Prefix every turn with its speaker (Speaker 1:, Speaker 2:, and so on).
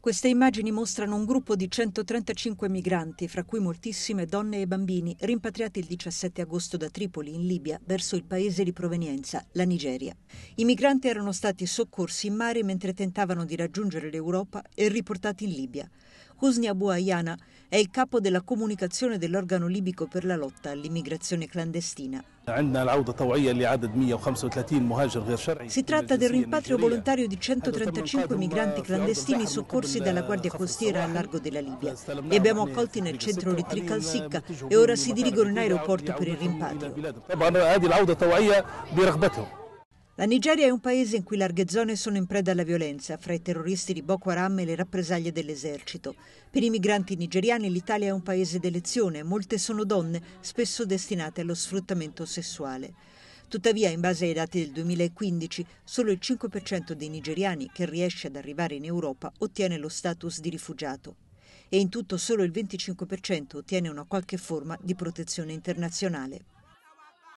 Speaker 1: Queste immagini mostrano un gruppo di 135 migranti, fra cui moltissime donne e bambini, rimpatriati il 17 agosto da Tripoli in Libia verso il paese di provenienza, la Nigeria. I migranti erano stati soccorsi in mare mentre tentavano di raggiungere l'Europa e riportati in Libia. Husni Abu Ayana è il capo della comunicazione dell'organo libico per la lotta all'immigrazione clandestina. Si tratta del rimpatrio volontario di 135 migranti clandestini soccorsi dalla Guardia Costiera al largo della Libia. Li abbiamo accolti nel centro di Tricalsicca e ora si dirigono in aeroporto per il rimpatrio. La Nigeria è un paese in cui larghe zone sono in preda alla violenza fra i terroristi di Boko Haram e le rappresaglie dell'esercito. Per i migranti nigeriani l'Italia è un paese d'elezione, molte sono donne, spesso destinate allo sfruttamento sessuale. Tuttavia, in base ai dati del 2015, solo il 5% dei nigeriani che riesce ad arrivare in Europa ottiene lo status di rifugiato e in tutto solo il 25% ottiene una qualche forma di protezione internazionale.